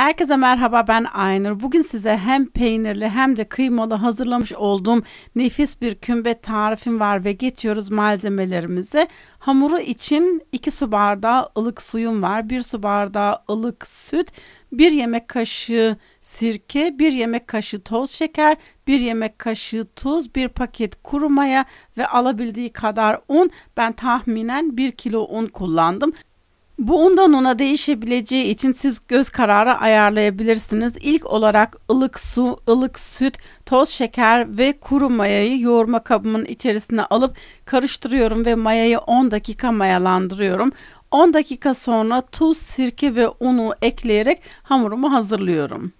Herkese merhaba ben Aynur. Bugün size hem peynirli hem de kıymalı hazırlamış olduğum nefis bir kümbet tarifim var ve geçiyoruz malzemelerimize. Hamuru için 2 su bardağı ılık suyum var. 1 su bardağı ılık süt, 1 yemek kaşığı sirke, 1 yemek kaşığı toz şeker, 1 yemek kaşığı tuz, 1 paket kuru maya ve alabildiği kadar un. Ben tahminen 1 kilo un kullandım. Bu ondan ona değişebileceği için siz göz kararı ayarlayabilirsiniz. İlk olarak ılık su, ılık süt, toz şeker ve kuru mayayı yoğurma kabımın içerisine alıp karıştırıyorum ve mayayı 10 dakika mayalandırıyorum. 10 dakika sonra tuz, sirke ve unu ekleyerek hamurumu hazırlıyorum.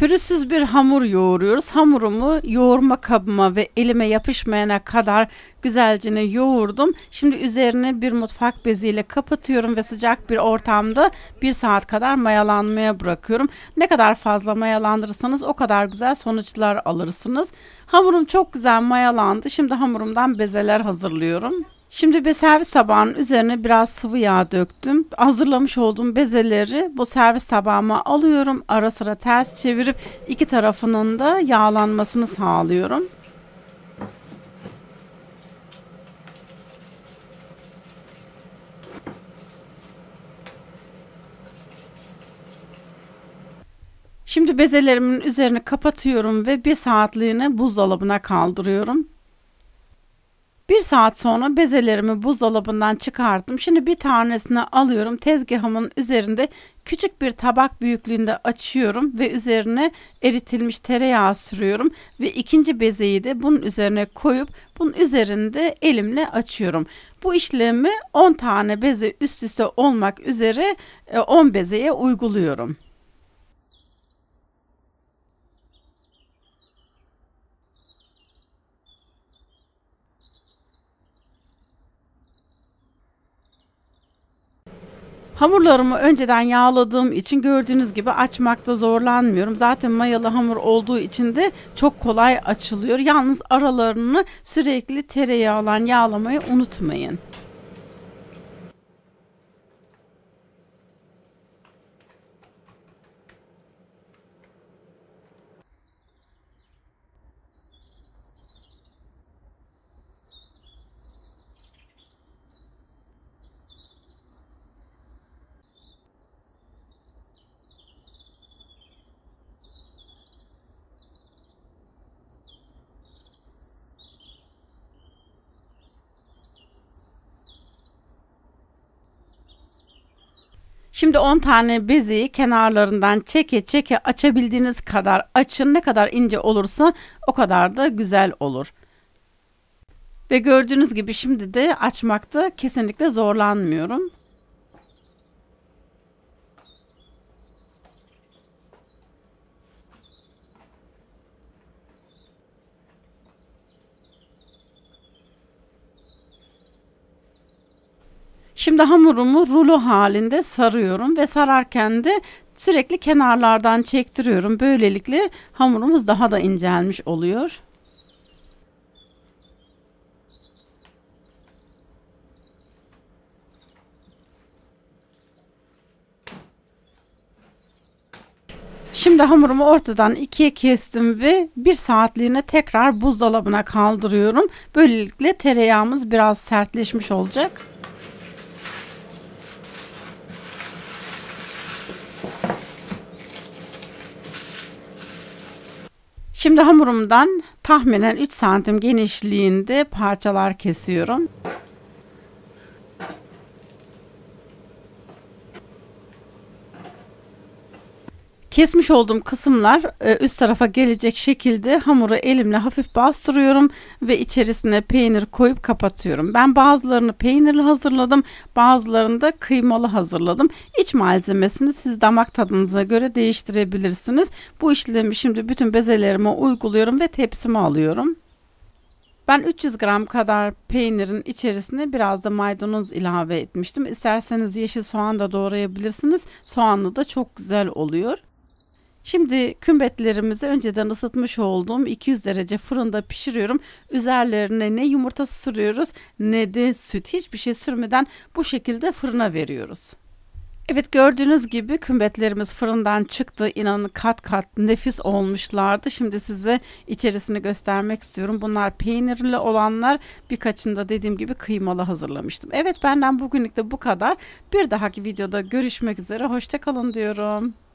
Pürüzsüz bir hamur yoğuruyoruz. Hamurumu yoğurma kabıma ve elime yapışmayana kadar güzelce yoğurdum. Şimdi üzerine bir mutfak beziyle kapatıyorum ve sıcak bir ortamda bir saat kadar mayalanmaya bırakıyorum. Ne kadar fazla mayalandırırsanız o kadar güzel sonuçlar alırsınız. Hamurum çok güzel mayalandı. Şimdi hamurumdan bezeler hazırlıyorum. Şimdi bir servis tabağının üzerine biraz sıvı yağ döktüm. Hazırlamış olduğum bezeleri bu servis tabağıma alıyorum. Ara sıra ters çevirip iki tarafının da yağlanmasını sağlıyorum. Şimdi bezelerimin üzerine kapatıyorum ve bir saatliğine buzdolabına kaldırıyorum. Bir saat sonra bezelerimi buzdolabından çıkarttım. Şimdi bir tanesini alıyorum. Tezgahımın üzerinde küçük bir tabak büyüklüğünde açıyorum ve üzerine eritilmiş tereyağı sürüyorum ve ikinci bezeyi de bunun üzerine koyup bunun üzerinde elimle açıyorum. Bu işlemi 10 tane beze üst üste olmak üzere 10 e, bezeye uyguluyorum. Hamurlarımı önceden yağladığım için gördüğünüz gibi açmakta zorlanmıyorum. Zaten mayalı hamur olduğu için de çok kolay açılıyor. Yalnız aralarını sürekli tereyağlan yağlamayı unutmayın. Şimdi 10 tane bezi kenarlarından çeke çeke açabildiğiniz kadar açın. Ne kadar ince olursa o kadar da güzel olur. Ve gördüğünüz gibi şimdi de açmakta kesinlikle zorlanmıyorum. Şimdi hamurumu rulo halinde sarıyorum ve sararken de sürekli kenarlardan çektiriyorum. Böylelikle hamurumuz daha da incelmiş oluyor. Şimdi hamurumu ortadan ikiye kestim ve bir saatliğine tekrar buzdolabına kaldırıyorum. Böylelikle tereyağımız biraz sertleşmiş olacak. Şimdi hamurumdan tahminen 3 santim genişliğinde parçalar kesiyorum. Kesmiş olduğum kısımlar e, üst tarafa gelecek şekilde hamuru elimle hafif bastırıyorum ve içerisine peynir koyup kapatıyorum. Ben bazılarını peynirli hazırladım, bazılarını da kıymalı hazırladım. İç malzemesini siz damak tadınıza göre değiştirebilirsiniz. Bu işlemi şimdi bütün bezelerime uyguluyorum ve tepsime alıyorum. Ben 300 gram kadar peynirin içerisine biraz da maydanoz ilave etmiştim. İsterseniz yeşil soğan da doğrayabilirsiniz. Soğanlı da çok güzel oluyor. Şimdi kümbetlerimizi önceden ısıtmış olduğum 200 derece fırında pişiriyorum. Üzerlerine ne yumurta sürüyoruz ne de süt. Hiçbir şey sürmeden bu şekilde fırına veriyoruz. Evet gördüğünüz gibi kümbetlerimiz fırından çıktı. İnanın kat kat nefis olmuşlardı. Şimdi size içerisini göstermek istiyorum. Bunlar peynirli olanlar. birkaçında dediğim gibi kıymalı hazırlamıştım. Evet benden bugünlük de bu kadar. Bir dahaki videoda görüşmek üzere. Hoşçakalın diyorum.